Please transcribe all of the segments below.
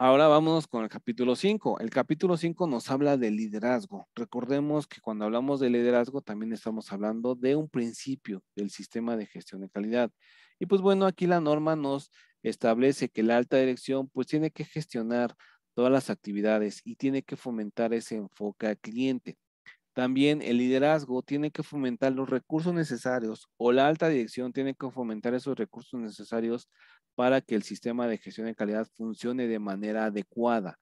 Ahora vamos con el capítulo 5. El capítulo 5 nos habla de liderazgo. Recordemos que cuando hablamos de liderazgo también estamos hablando de un principio del sistema de gestión de calidad. Y pues bueno, aquí la norma nos establece que la alta dirección pues tiene que gestionar todas las actividades y tiene que fomentar ese enfoque al cliente. También el liderazgo tiene que fomentar los recursos necesarios o la alta dirección tiene que fomentar esos recursos necesarios para que el sistema de gestión de calidad funcione de manera adecuada.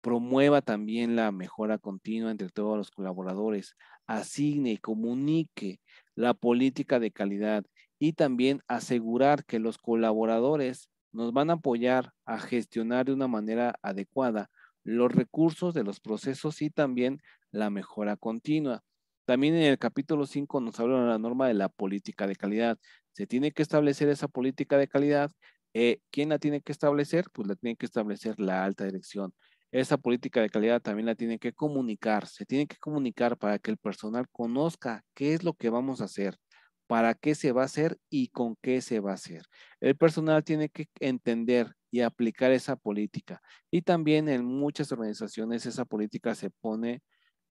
Promueva también la mejora continua entre todos los colaboradores. Asigne y comunique la política de calidad y también asegurar que los colaboradores nos van a apoyar a gestionar de una manera adecuada los recursos de los procesos y también la mejora continua. También en el capítulo 5 nos habla de la norma de la política de calidad. Se tiene que establecer esa política de calidad. Eh, ¿Quién la tiene que establecer? Pues la tiene que establecer la alta dirección. Esa política de calidad también la tiene que comunicar. Se tiene que comunicar para que el personal conozca qué es lo que vamos a hacer, para qué se va a hacer y con qué se va a hacer. El personal tiene que entender aplicar esa política. Y también en muchas organizaciones esa política se pone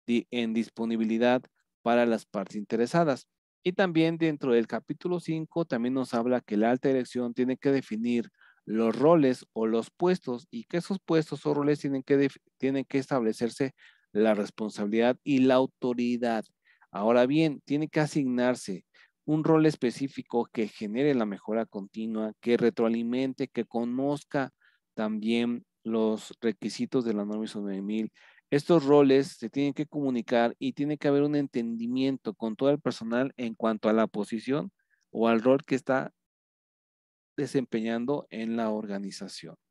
en disponibilidad para las partes interesadas. Y también dentro del capítulo 5 también nos habla que la alta dirección tiene que definir los roles o los puestos y que esos puestos o roles tienen que, tienen que establecerse la responsabilidad y la autoridad. Ahora bien, tiene que asignarse un rol específico que genere la mejora continua, que retroalimente, que conozca también los requisitos de la norma ISO 9000. Estos roles se tienen que comunicar y tiene que haber un entendimiento con todo el personal en cuanto a la posición o al rol que está desempeñando en la organización.